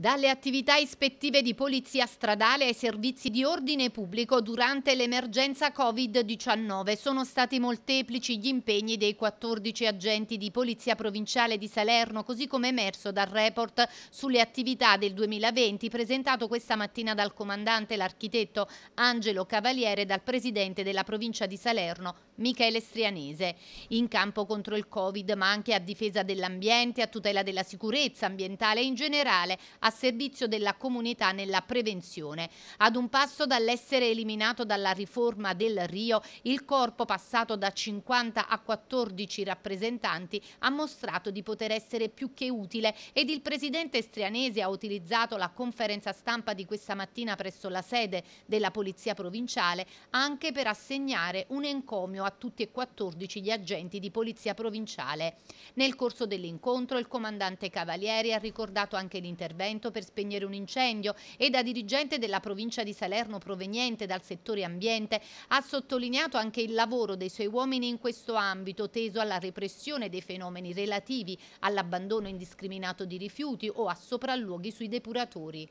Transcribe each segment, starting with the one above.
Dalle attività ispettive di polizia stradale ai servizi di ordine pubblico durante l'emergenza Covid-19 sono stati molteplici gli impegni dei 14 agenti di polizia provinciale di Salerno, così come emerso dal report sulle attività del 2020 presentato questa mattina dal comandante l'architetto Angelo Cavaliere e dal presidente della provincia di Salerno Michele Strianese. In campo contro il Covid, ma anche a difesa dell'ambiente, a tutela della sicurezza ambientale e in generale, a servizio della comunità nella prevenzione. Ad un passo dall'essere eliminato dalla riforma del Rio, il corpo passato da 50 a 14 rappresentanti ha mostrato di poter essere più che utile ed il presidente strianese ha utilizzato la conferenza stampa di questa mattina presso la sede della Polizia Provinciale anche per assegnare un encomio a tutti e 14 gli agenti di Polizia Provinciale. Nel corso dell'incontro il comandante Cavalieri ha ricordato anche l'intervento intervento per spegnere un incendio e da dirigente della provincia di Salerno proveniente dal settore ambiente ha sottolineato anche il lavoro dei suoi uomini in questo ambito teso alla repressione dei fenomeni relativi all'abbandono indiscriminato di rifiuti o a sopralluoghi sui depuratori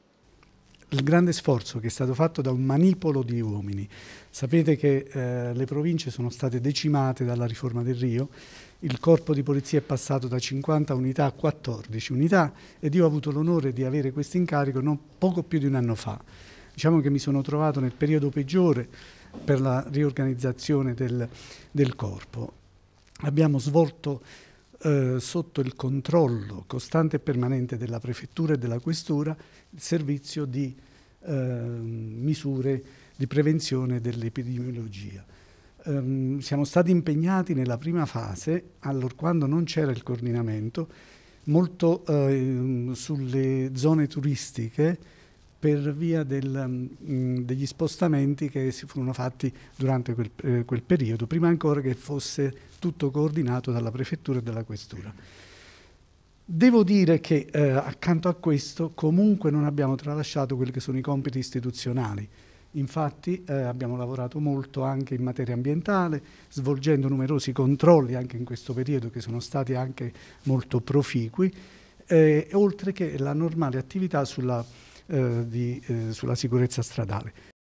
il grande sforzo che è stato fatto da un manipolo di uomini. Sapete che eh, le province sono state decimate dalla riforma del Rio, il corpo di polizia è passato da 50 unità a 14 unità ed io ho avuto l'onore di avere questo incarico poco più di un anno fa. Diciamo che mi sono trovato nel periodo peggiore per la riorganizzazione del, del corpo. Abbiamo svolto eh, sotto il controllo costante e permanente della prefettura e della questura il servizio di eh, misure di prevenzione dell'epidemiologia ehm, siamo stati impegnati nella prima fase, quando non c'era il coordinamento, molto ehm, sulle zone turistiche per via del, mh, degli spostamenti che si furono fatti durante quel, eh, quel, periodo, prima ancora che fosse tutto coordinato dalla prefettura e dalla questura. Devo dire che eh, accanto a questo comunque non abbiamo tralasciato quelli che sono i compiti istituzionali. Infatti eh, abbiamo lavorato molto anche in materia ambientale, svolgendo numerosi controlli anche in questo periodo che sono stati anche molto proficui, eh, oltre che la normale attività sulla, eh, di, eh, sulla sicurezza stradale.